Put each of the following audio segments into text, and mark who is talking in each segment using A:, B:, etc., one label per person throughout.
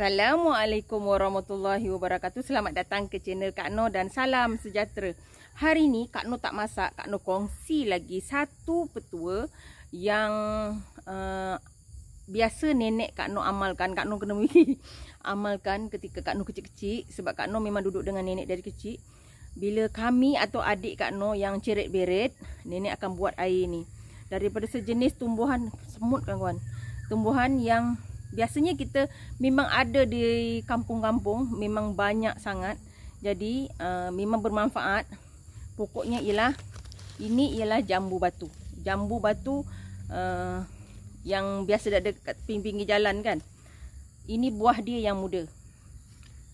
A: Assalamualaikum warahmatullahi wabarakatuh Selamat datang ke channel Kak Noh dan salam sejahtera Hari ni Kak Noh tak masak Kak Noh kongsi lagi satu petua Yang uh, biasa nenek Kak Noh amalkan Kak Noh kena pergi amalkan ketika Kak Noh kecil-kecil Sebab Kak Noh memang duduk dengan nenek dari kecil Bila kami atau adik Kak Noh yang ceret beret Nenek akan buat air ni Daripada sejenis tumbuhan Semut kan kawan Tumbuhan yang biasanya kita memang ada di kampung-kampung memang banyak sangat jadi uh, memang bermanfaat pokoknya ialah ini ialah jambu batu jambu batu uh, yang biasa ada dekat pinggir jalan kan ini buah dia yang muda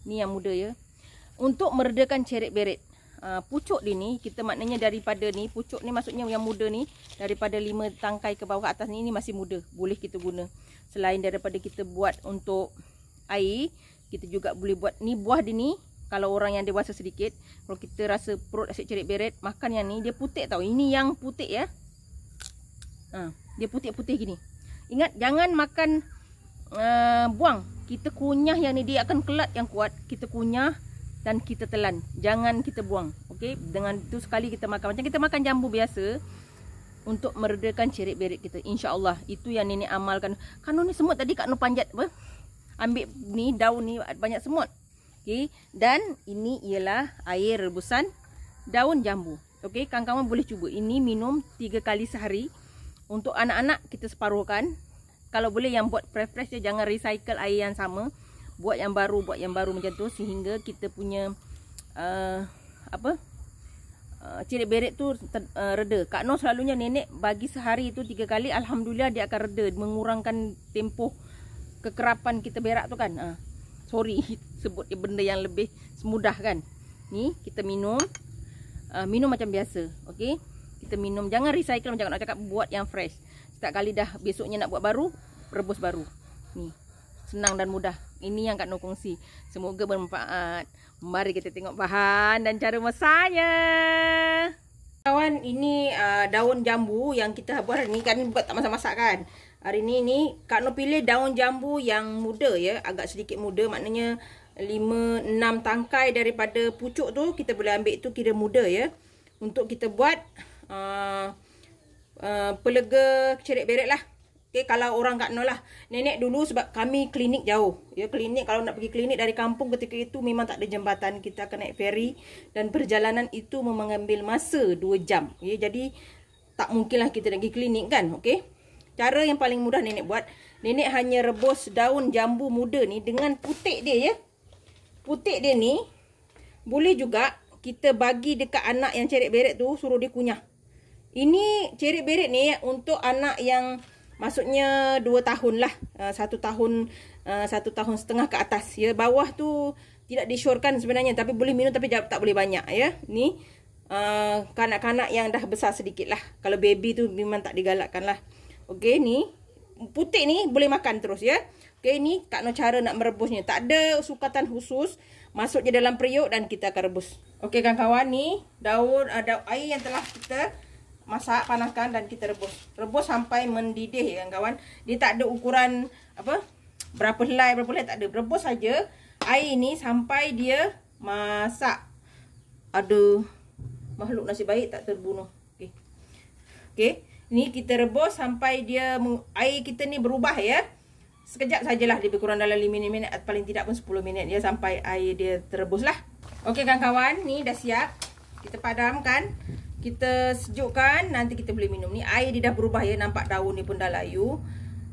A: ni yang muda ya untuk meredakan ceret beret uh, pucuk dia ni kita maknanya daripada ni pucuk ni maksudnya yang muda ni daripada lima tangkai ke bawah ke atas ni ni masih muda boleh kita guna selain daripada kita buat untuk air kita juga boleh buat ni buah dia ni kalau orang yang dewasa sedikit kalau kita rasa perut asyik cerit beret makan yang ni dia putih tau ini yang putih ya ha, dia putih-putih gini ingat jangan makan uh, buang kita kunyah yang ni dia akan kelat yang kuat kita kunyah dan kita telan. Jangan kita buang. Okey, dengan itu sekali kita makan macam kita makan jambu biasa untuk meredakan cirit berit kita. Insya-Allah itu yang nenek amalkan. Kanu ni semut tadi Kak Nu panjat apa? Ambil ni daun ni banyak semut. Okey, dan ini ialah air rebusan daun jambu. Okey, kawan-kawan boleh cuba. Ini minum 3 kali sehari. Untuk anak-anak kita separuhkan. Kalau boleh yang buat fresh-fresh je jangan recycle air yang sama buat yang baru buat yang baru macam tu sehingga kita punya uh, apa uh, cirit beret tu ter, uh, reda Kak Noh selalunya nenek bagi sehari tu tiga kali Alhamdulillah dia akan reda mengurangkan tempoh kekerapan kita berak tu kan uh, sorry sebut dia benda yang lebih semudah kan ni kita minum uh, minum macam biasa okay? kita minum jangan recycle macam nak cakap buat yang fresh setiap kali dah besoknya nak buat baru rebus baru ni senang dan mudah ini yang Kak Noh kongsi Semoga bermanfaat Mari kita tengok bahan dan cara masanya. Kawan, ini uh, daun jambu yang kita buat hari ni Kan buat tak masak-masak kan Hari ni ni Kak Noh pilih daun jambu yang muda ya Agak sedikit muda maknanya 5-6 tangkai daripada pucuk tu Kita boleh ambil tu kira muda ya Untuk kita buat uh, uh, Pelega cerit beret lah Okay, kalau orang kat nolah nenek dulu sebab kami klinik jauh. Ya klinik kalau nak pergi klinik dari kampung ketika itu memang tak ada jambatan kita kena naik feri dan perjalanan itu mengambil masa dua jam. Ya jadi tak mungkinlah kita nak pergi klinik kan. Okay. Cara yang paling mudah nenek buat, nenek hanya rebus daun jambu muda ni dengan putik dia ya. Putik dia ni boleh juga kita bagi dekat anak yang cerit beret tu suruh dia kunyah. Ini cerit beret ni untuk anak yang maksudnya dua tahun lah 1 uh, eh, tahun eh, satu tahun setengah ke atas ya bawah tu tidak disyorkan sebenarnya tapi boleh minum tapi tak boleh banyak ya ni eh, kanak-kanak uh, yang dah besar sedikit lah kalau baby tu memang tak digalakkan lah okey ni putih ni boleh makan terus ya okey ni tak no cara nak merebusnya tak ada sukatan khusus Masuknya dalam periuk dan kita akan rebus okey kawan-kawan ni daun ada air yang telah kita masak panaskan dan kita rebus rebus sampai mendidih ya kawan dia tak ada ukuran apa berapa helai berapa helai tak ada rebus saja air ini sampai dia masak ada makhluk nasi baik tak terbunuh okey okey ni kita rebus sampai dia air kita ni berubah ya sekejap sajalah lebih kurang dalam 5 minit paling tidak pun 10 minit ya sampai air dia terebuslah okey kawan-kawan ni dah siap kita padamkan kita sejukkan Nanti kita boleh minum ni Air dia dah berubah ya Nampak daun ni pun dah layu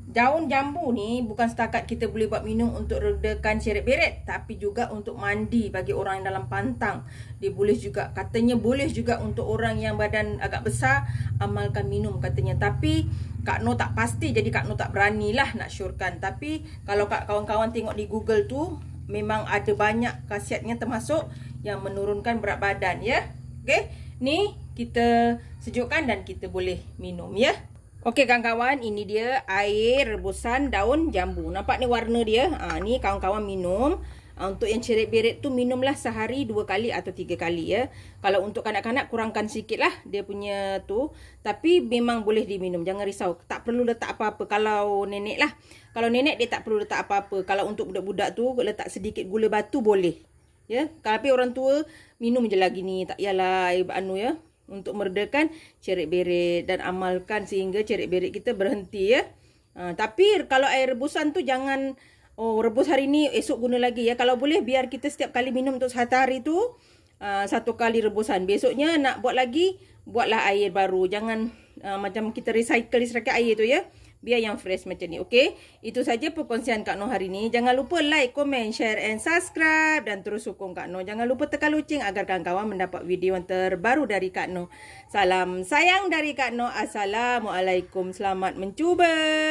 A: Daun jambu ni Bukan setakat kita boleh buat minum Untuk redakan ceret beret Tapi juga untuk mandi Bagi orang yang dalam pantang Dia boleh juga Katanya boleh juga Untuk orang yang badan agak besar Amalkan minum katanya Tapi Kak No tak pasti Jadi Kak No tak berani lah Nak syurkan Tapi Kalau kawan-kawan tengok di Google tu Memang ada banyak khasiatnya termasuk Yang menurunkan berat badan ya Okay Ni kita sejukkan dan kita boleh minum ya. Okey kawan-kawan, ini dia air rebusan daun jambu. Nampak ni warna dia? Ha, ni kawan-kawan minum. Ha, untuk yang cerit-berit tu minumlah sehari dua kali atau tiga kali ya. Kalau untuk kanak-kanak kurangkan sikit lah dia punya tu. Tapi memang boleh diminum. Jangan risau. Tak perlu letak apa-apa. Kalau nenek lah. Kalau nenek dia tak perlu letak apa-apa. Kalau untuk budak-budak tu letak sedikit gula batu boleh. Ya. Tapi orang tua minum je lagi ni. Tak yalah air anu ya untuk meredakan cerit berit dan amalkan sehingga cerit berit kita berhenti ya. Ha, tapi kalau air rebusan tu jangan oh rebus hari ni esok guna lagi ya. Kalau boleh biar kita setiap kali minum untuk satu hari tu uh, satu kali rebusan. Besoknya nak buat lagi buatlah air baru. Jangan uh, macam kita recycle serakat air tu ya biar yang fresh macam ni okay? itu saja perkongsian Kak Noh hari ni jangan lupa like komen share and subscribe dan terus sokong Kak Noh jangan lupa tekan loceng agar kawan-kawan mendapat video yang terbaru dari Kak Noh salam sayang dari Kak Noh assalamualaikum selamat mencuba